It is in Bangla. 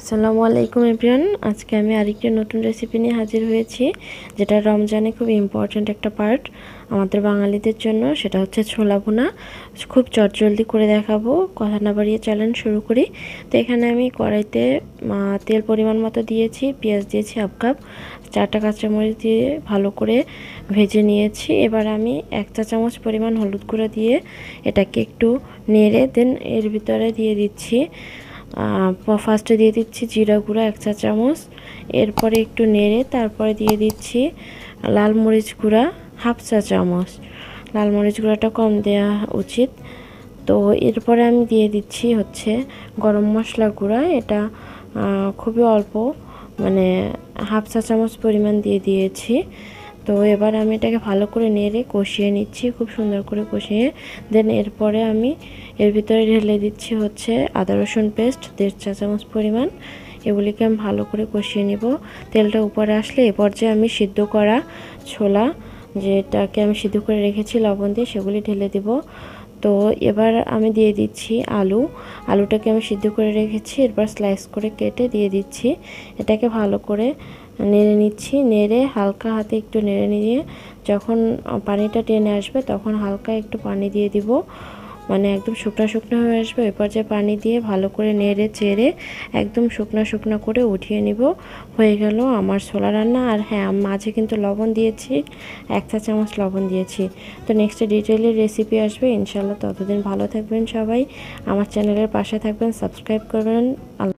আসসালামু আলাইকুম এভরিয়ান আজকে আমি আরেকটি নতুন রেসিপি নিয়ে হাজির হয়েছি যেটা রমজানে খুব ইম্পর্ট্যান্ট একটা পার্ট আমাদের বাঙালিদের জন্য সেটা হচ্ছে ছোলা ভুনা খুব চটজলদি করে দেখাবো কথা না বাড়িয়ে চ্যালেঞ্জ শুরু করি তো এখানে আমি কড়াইতে তেল পরিমাণ মতো দিয়েছি পেঁয়াজ দিয়েছি হাফ কাপ চারটা কাঁচামরিচ দিয়ে ভালো করে ভেজে নিয়েছি এবার আমি এক চা চামচ পরিমাণ হলুদ গুঁড়ো দিয়ে এটাকে একটু নেড়ে দেন এর ভিতরে দিয়ে দিচ্ছি ফার্স্টে দিয়ে দিচ্ছি জিরা গুঁড়ো এক চা চামচ এরপরে একটু নেড়ে তারপরে দিয়ে দিচ্ছি লাল মরিচ গুঁড়া হাফ চা চামচ লাল মরিচ গুঁড়াটা কম দেওয়া উচিত তো এরপরে আমি দিয়ে দিচ্ছি হচ্ছে গরম মশলা গুঁড়া এটা খুবই অল্প মানে হাফ চা চামচ পরিমাণ দিয়ে দিয়েছি তো এবার আমি এটাকে ভালো করে নেড়ে কষিয়ে নিচ্ছি খুব সুন্দর করে কষিয়ে দেন এরপরে আমি এর ভিতরে ঢেলে দিচ্ছি হচ্ছে আদা রসুন পেস্ট দেড় চা চামচ পরিমাণ এগুলিকে আমি ভালো করে কষিয়ে নেব তেলটা উপরে আসলে এ পর্যায়ে আমি সিদ্ধ করা ছোলা যেটাকে আমি সিদ্ধ করে রেখেছি লবণ দিয়ে সেগুলি ঢেলে দিব তো এবার আমি দিয়ে দিচ্ছি আলু আলুটাকে আমি সিদ্ধ করে রেখেছি এরপর স্লাইস করে কেটে দিয়ে দিচ্ছি এটাকে ভালো করে নেড়ে নিচ্ছি নেড়ে হালকা হাতে একটু নেড়ে নিয়ে যখন পানিটা টেনে আসবে তখন হালকা একটু পানি দিয়ে দিব মানে একদম শুকনো শুকনো হয়ে আসবে ওই পর্যায়ে পানি দিয়ে ভালো করে নেড়ে চেড়ে একদম শুকনো শুকনো করে উঠিয়ে নিব হয়ে গেল আমার ছোলা রান্না আর হ্যাঁ মাঝে কিন্তু লবণ দিয়েছি এক চা চামচ লবণ দিয়েছি তো নেক্সট ডিটেলের রেসিপি আসবে ইনশাল্লাহ ততদিন ভালো থাকবেন সবাই আমার চ্যানেলের পাশে থাকবেন সাবস্ক্রাইব করবেন